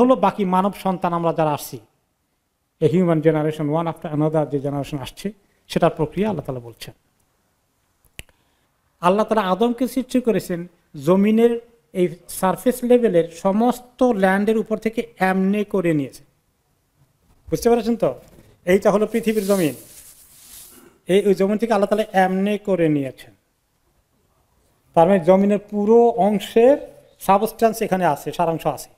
হলো বাকি মানব সন্তান আমরা যারা আসছি এ human generation one after another যে জেনারেশন আসছে সেটার প্রক্রিয়া আল্লাহ তালা বলছেন আল্লাহ তালা আদমকে সৃষ্টি করেছেন জমিনের এই সারফেস লেভেলের সমস্ত ল্যান্ডের উপর থেকে অ্যামনে করে নিয়েছে বুঝতে পেরেছেন তো এইটা হলো পৃথিবীর জমিন এই ওই জমিন থেকে আল্লাহ তালা অ্যামনে করে নিয়েছেন তার মানে জমিনের পুরো অংশের সাবস্টান্স এখানে আছে সারাংশ আছে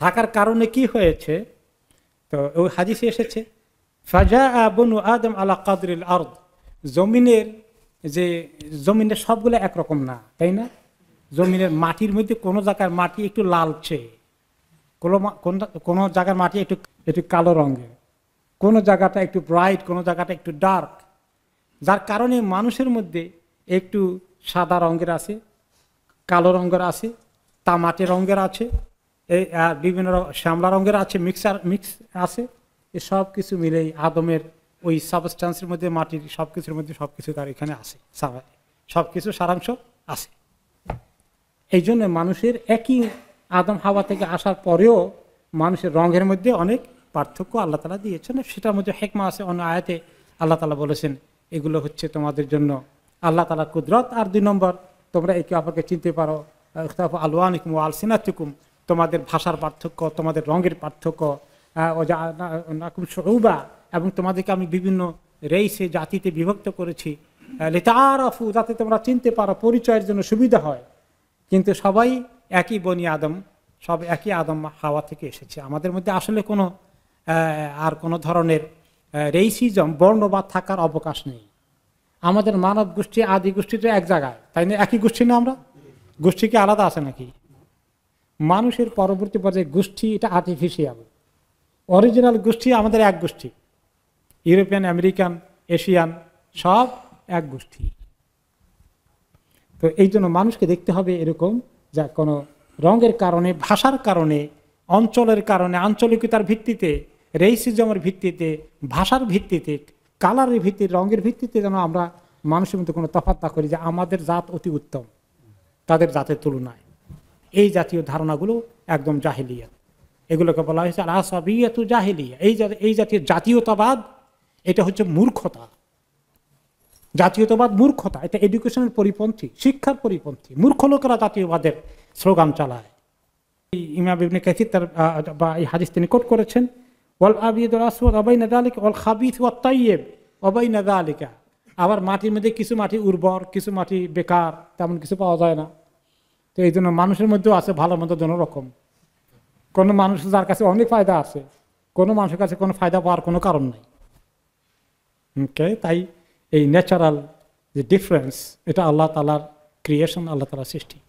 থাকার কারণে কি হয়েছে তো ওই হাদিসে এসেছে ফাজা বনু আদম আলা কাদরিল আর্দ জমিনের যে জমিনের সবগুলো একরকম না তাই না জমিনের মাটির মধ্যে কোনো জায়গার মাটি একটু লালচে কোনো কোনো জায়গার মাটি একটু একটু কালো রঙের কোনো জায়গাটা একটু ব্রাইট কোনো জায়গাটা একটু ডার্ক যার কারণে মানুষের মধ্যে একটু সাদা রঙের আছে কালো রঙের আছে তামাটে রঙের আছে এই বিভিন্ন শ্যামলা রঙের আছে মিক্সার মিক্স আছে এই সব কিছু মিলেই আদমের ওই সাবস্টান্সের মধ্যে মাটির সব কিছুর মধ্যে সব কিছু তার এখানে আছে সব কিছু সারাংশ আছে এই জন্য মানুষের একই আদম হাওয়া থেকে আসার পরেও মানুষের রঙের মধ্যে অনেক পার্থক্য আল্লাহ তালা দিয়েছেন সেটার মধ্যে হেকমা আছে অন্য আয়াতে আল্লাহ তালা বলেছেন এগুলো হচ্ছে তোমাদের জন্য আল্লাহ তালা কুদরত আর দুই নম্বর তোমরা একে অপরকে চিনতে পারো ইখতাফ আলসিনা আলসিনাতিকুম তোমাদের ভাষার পার্থক্য তোমাদের রঙের পার্থক্য সৌবা এবং তোমাদেরকে আমি বিভিন্ন রেইসে জাতিতে বিভক্ত করেছি লেতারাফু যাতে তোমরা চিনতে পারো পরিচয়ের জন্য সুবিধা হয় কিন্তু সবাই একই বনি আদম সব একই আদম হাওয়া থেকে এসেছে আমাদের মধ্যে আসলে কোনো আর কোনো ধরনের রেইসিজম বর্ণবাদ থাকার অবকাশ নেই আমাদের মানব গোষ্ঠী আদি গোষ্ঠীটা এক জায়গায় তাই না একই গোষ্ঠী না আমরা গোষ্ঠী কি আলাদা আছে নাকি মানুষের পরবর্তী পর্যায়ে গোষ্ঠী এটা আর্টিফিশিয়াল অরিজিনাল গোষ্ঠী আমাদের এক গোষ্ঠী ইউরোপিয়ান আমেরিকান এশিয়ান সব এক গোষ্ঠী তো এই জন্য মানুষকে দেখতে হবে এরকম যা কোনো রঙের কারণে ভাষার কারণে অঞ্চলের কারণে আঞ্চলিকতার ভিত্তিতে রেইসিজমের ভিত্তিতে ভাষার ভিত্তিতে কালারের ভিত্তিতে রঙের ভিত্তিতে যেন আমরা মানুষের মধ্যে কোনো তফাত না করি যে আমাদের জাত অতি উত্তম তাদের জাতের তুলনায় এই জাতীয় ধারণাগুলো একদম জাহিলিয়া এগুলোকে বলা হয়েছে আল আসাবিয়াতু জাহিলিয়া এই এই জাতীয় জাতীয়তাবাদ এটা হচ্ছে মূর্খতা জাতীয়তাবাদ মূর্খতা এটা এডুকেশনের পরিপন্থী শিক্ষার পরিপন্থী মূর্খ লোকেরা জাতীয়বাদের স্লোগান চালায় তার বা এই হাদিস তিনি কোট করেছেন ওয়াল আবিদুল আসওয়াদ নাদালিকা ওয়াল খাবিস ওয়া তাইয়েব নাদালিকা আবার মাটির মধ্যে কিছু মাটি উর্বর কিছু মাটি বেকার তেমন কিছু পাওয়া যায় না তো এই জন্য মানুষের মধ্যেও আছে ভালো মন্দ রকম কোনো মানুষ যার কাছে অনেক ফায়দা আছে কোনো মানুষের কাছে কোনো ফায়দা পাওয়ার কোনো কারণ নাই ওকে তাই এই ন্যাচারাল যে ডিফারেন্স এটা আল্লাহ তালার ক্রিয়েশন আল্লাহ তালার সৃষ্টি